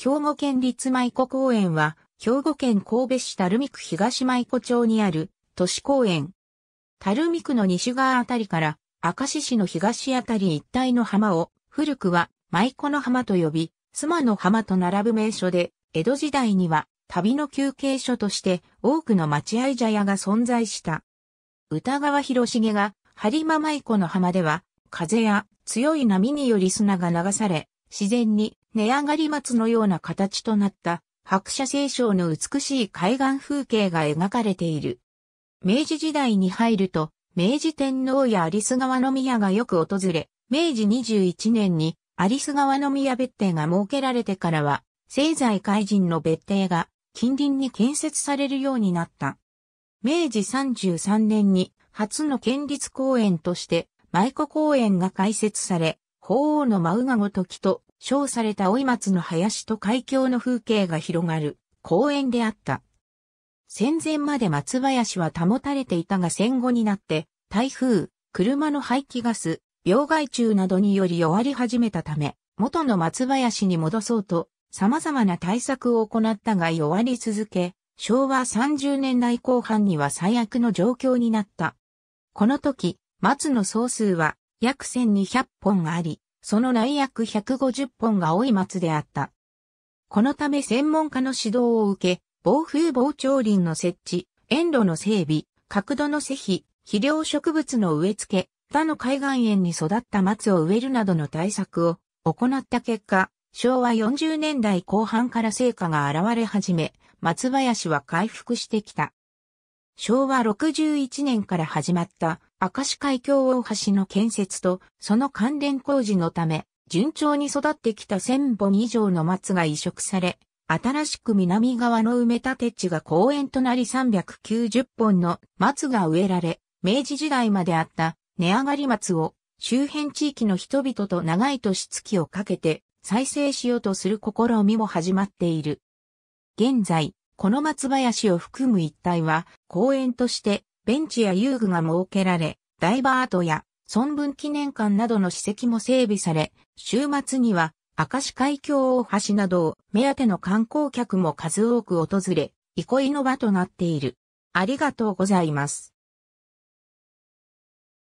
兵庫県立舞子公園は、兵庫県神戸市垂水区東舞子町にある都市公園。垂水区の西側あたりから、明石市の東あたり一帯の浜を、古くは舞子の浜と呼び、妻の浜と並ぶ名所で、江戸時代には旅の休憩所として多くの待合茶屋が存在した。歌川広重が、播磨舞子の浜では、風や強い波により砂が流され、自然に値上がり松のような形となった白車清少の美しい海岸風景が描かれている。明治時代に入ると、明治天皇や有栖川宮がよく訪れ、明治21年に有栖川宮別邸が設けられてからは、政在海人の別邸が近隣に建設されるようになった。明治33年に初の県立公園として舞子公園が開設され、法王の真がごときと称された老松の林と海峡の風景が広がる公園であった。戦前まで松林は保たれていたが戦後になって台風、車の排気ガス、病害虫などにより弱り始めたため、元の松林に戻そうと様々な対策を行ったが弱り続け、昭和30年代後半には最悪の状況になった。この時、松の総数は約1200本あり、その内約150本が多い松であった。このため専門家の指導を受け、防風防潮林の設置、園路の整備、角度の施肥、肥料植物の植え付け、他の海岸園に育った松を植えるなどの対策を行った結果、昭和40年代後半から成果が現れ始め、松林は回復してきた。昭和61年から始まった明石海峡大橋の建設とその関連工事のため、順調に育ってきた千本以上の松が移植され、新しく南側の埋め立て地が公園となり390本の松が植えられ、明治時代まであった値上がり松を周辺地域の人々と長い年月をかけて再生しようとする試みも始まっている。現在、この松林を含む一帯は公園としてベンチや遊具が設けられ、ダイバートや孫文記念館などの史跡も整備され、週末には明石海峡大橋などを目当ての観光客も数多く訪れ、憩いの場となっている。ありがとうございます。